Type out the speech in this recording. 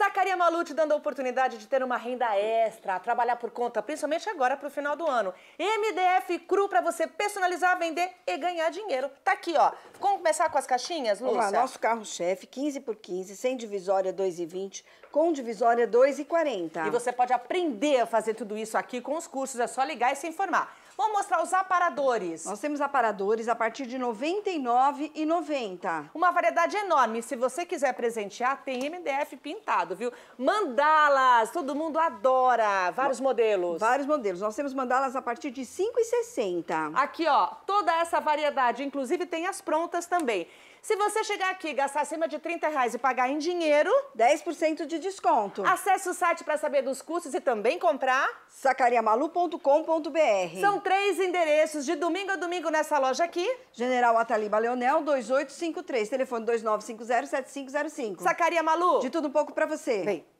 Sacaria Malute dando a oportunidade de ter uma renda extra, trabalhar por conta, principalmente agora para o final do ano. MDF cru para você personalizar, vender e ganhar dinheiro. Tá aqui, ó. Vamos começar com as caixinhas, Lúcia? Vamos lá, nosso carro-chefe, 15 por 15, sem divisória 2,20, com divisória 2,40. E você pode aprender a fazer tudo isso aqui com os cursos, é só ligar e se informar. Vamos mostrar os aparadores. Nós temos aparadores a partir de R$ 99,90. Uma variedade enorme. Se você quiser presentear, tem MDF pintado babado, viu? Mandalas, todo mundo adora. Vários modelos. Vários modelos. Nós temos mandalas a partir de 5,60. Aqui, ó, toda essa variedade. Inclusive, tem as prontas também. Se você chegar aqui, gastar acima de 30 reais e pagar em dinheiro... 10% de desconto. Acesse o site para saber dos custos e também comprar... sacariamalu.com.br São três endereços de domingo a domingo nessa loja aqui. General Ataliba Leonel, 2853. Telefone 29507505. Sacaria Malu. De tudo um pouco para você. Vem.